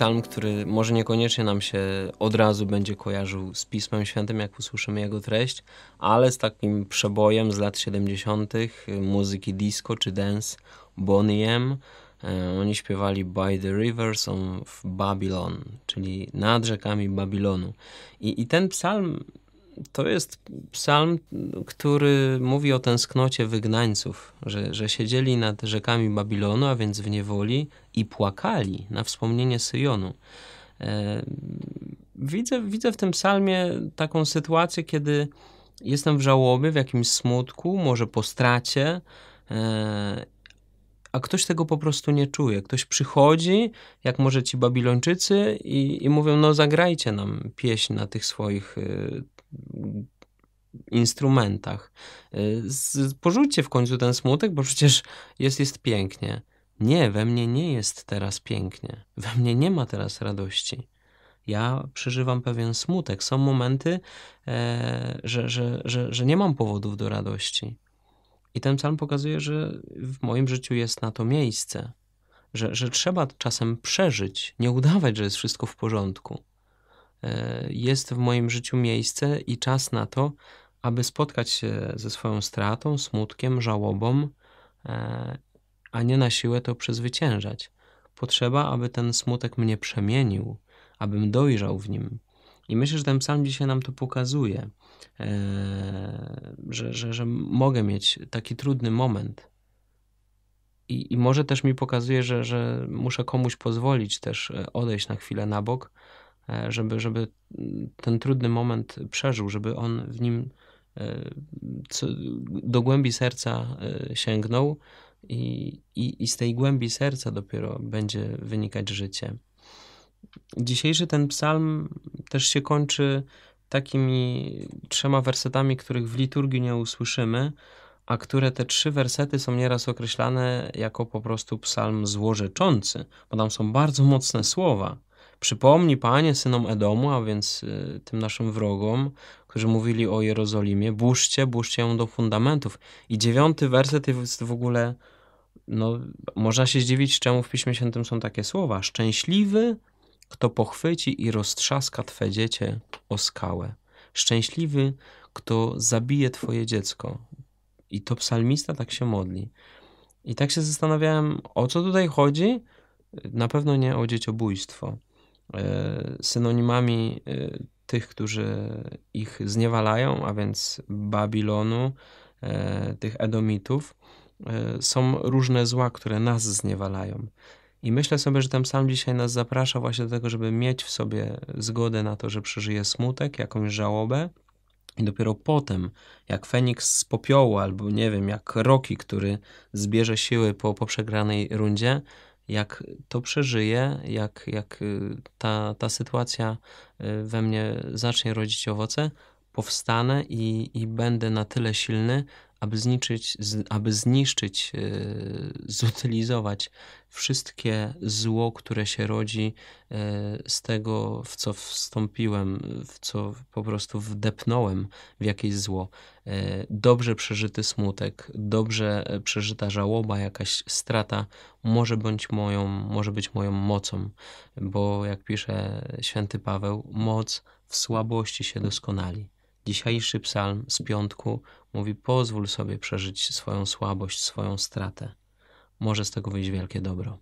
psalm, który może niekoniecznie nam się od razu będzie kojarzył z Pismem Świętym, jak usłyszymy jego treść, ale z takim przebojem z lat 70., y, muzyki disco czy dance, Boniem. Y, oni śpiewali By the Rivers of Babylon, czyli nad rzekami Babilonu. I, i ten psalm to jest psalm, który mówi o tęsknocie wygnańców, że, że siedzieli nad rzekami Babilonu, a więc w niewoli i płakali na wspomnienie Syjonu. E, widzę, widzę w tym psalmie taką sytuację, kiedy jestem w żałobie, w jakimś smutku, może po stracie, e, a ktoś tego po prostu nie czuje. Ktoś przychodzi, jak może ci Babilończycy, i, i mówią: No, zagrajcie nam pieśń na tych swoich e, instrumentach. Y, porzućcie w końcu ten smutek, bo przecież jest, jest pięknie. Nie, we mnie nie jest teraz pięknie. We mnie nie ma teraz radości. Ja przeżywam pewien smutek. Są momenty, e, że, że, że, że nie mam powodów do radości. I ten psalm pokazuje, że w moim życiu jest na to miejsce, że, że trzeba czasem przeżyć, nie udawać, że jest wszystko w porządku jest w moim życiu miejsce i czas na to, aby spotkać się ze swoją stratą, smutkiem, żałobą, e, a nie na siłę to przezwyciężać. Potrzeba, aby ten smutek mnie przemienił, abym dojrzał w nim. I myślę, że ten psalm dzisiaj nam to pokazuje, e, że, że, że mogę mieć taki trudny moment. I, i może też mi pokazuje, że, że muszę komuś pozwolić też e, odejść na chwilę na bok, E, żeby, żeby ten trudny moment przeżył, żeby on w nim e, do głębi serca e, sięgnął i, i, i z tej głębi serca dopiero będzie wynikać życie. Dzisiejszy ten psalm też się kończy takimi trzema wersetami, których w liturgii nie usłyszymy, a które te trzy wersety są nieraz określane jako po prostu psalm złorzeczący, bo tam są bardzo mocne słowa. Przypomnij, Panie, synom Edomu, a więc y, tym naszym wrogom, którzy mówili o Jerozolimie, burzcie, burzcie ją do fundamentów. I dziewiąty werset jest w ogóle, no, można się zdziwić, czemu w Piśmie Świętym są takie słowa. Szczęśliwy, kto pochwyci i roztrzaska Twe dziecię o skałę. Szczęśliwy, kto zabije Twoje dziecko. I to psalmista tak się modli. I tak się zastanawiałem, o co tutaj chodzi? Na pewno nie o dzieciobójstwo. E, synonimami e, tych, którzy ich zniewalają, a więc Babilonu, e, tych Edomitów, są różne zła, które nas zniewalają. I myślę sobie, że ten sam dzisiaj nas zaprasza właśnie do tego, żeby mieć w sobie zgodę na to, że przeżyje smutek, jakąś żałobę. I dopiero potem, jak Feniks z popiołu, albo nie wiem, jak Roki, który zbierze siły po, po przegranej rundzie, jak to przeżyję, jak, jak y, ta, ta sytuacja y, we mnie zacznie rodzić owoce, powstanę i, i będę na tyle silny, aby zniszczyć, aby e, zniszczyć zutylizować wszystkie zło, które się rodzi e, z tego, w co wstąpiłem, w co po prostu wdepnąłem w jakieś zło. E, dobrze przeżyty smutek, dobrze przeżyta żałoba, jakaś strata może być moją, może być moją mocą, bo jak pisze święty Paweł, moc w słabości się doskonali. Dzisiejszy psalm z piątku mówi: Pozwól sobie przeżyć swoją słabość, swoją stratę. Może z tego wyjść wielkie dobro.